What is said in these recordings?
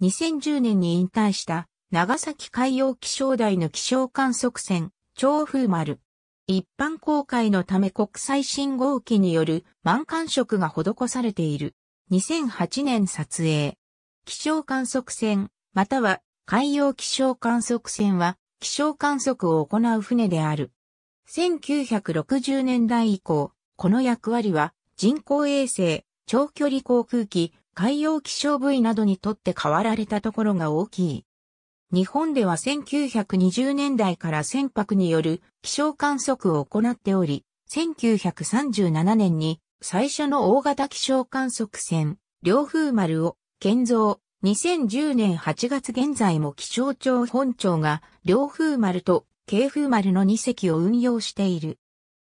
2010年に引退した長崎海洋気象台の気象観測船、長風丸。一般公開のため国際信号機による満感色が施されている。2008年撮影。気象観測船、または海洋気象観測船は気象観測を行う船である。1960年代以降、この役割は人工衛星、長距離航空機、海洋気象部位などにとって変わられたところが大きい。日本では1920年代から船舶による気象観測を行っており、1937年に最初の大型気象観測船、両風丸を建造。2010年8月現在も気象庁本庁が両風丸と京風丸の2隻を運用している。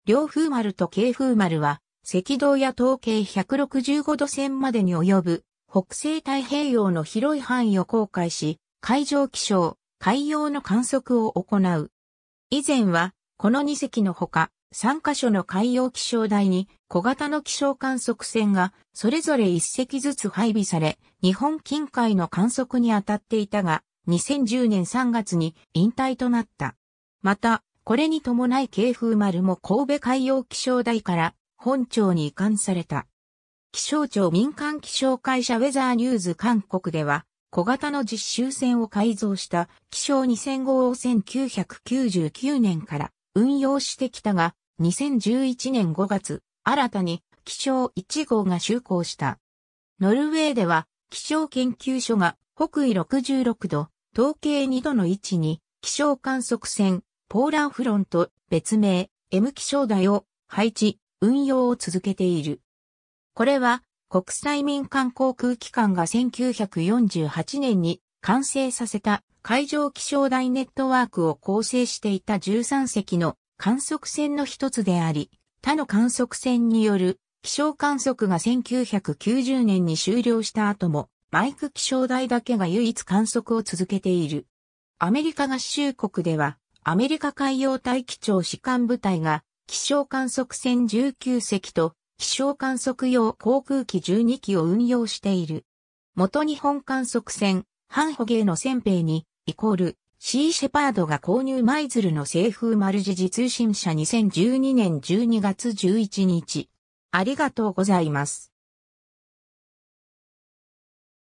両風丸と京風丸は赤道や統計165度線までに及ぶ北西太平洋の広い範囲を航海し、海上気象、海洋の観測を行う。以前は、この2隻のほか、3カ所の海洋気象台に小型の気象観測船がそれぞれ1隻ずつ配備され、日本近海の観測に当たっていたが、2010年3月に引退となった。また、これに伴い京風丸も神戸海洋気象台から本庁に移管された。気象庁民間気象会社ウェザーニューズ韓国では、小型の実習船を改造した気象2000号を1999年から運用してきたが、2011年5月、新たに気象1号が就航した。ノルウェーでは気象研究所が北緯66度、統計2度の位置に気象観測船ポーランフロント別名 M 気象台を配置、運用を続けている。これは国際民間航空機関が1948年に完成させた海上気象台ネットワークを構成していた13隻の観測船の一つであり、他の観測船による気象観測が1990年に終了した後も、マイク気象台だけが唯一観測を続けている。アメリカ合衆国では、アメリカ海洋大気庁士官部隊が気象観測船19隻と気象観測用航空機12機を運用している。元日本観測船、ハンホゲーの船兵に、イコール、シーシェパードが購入舞鶴の西風丸時事通信社2012年12月11日。ありがとうございます。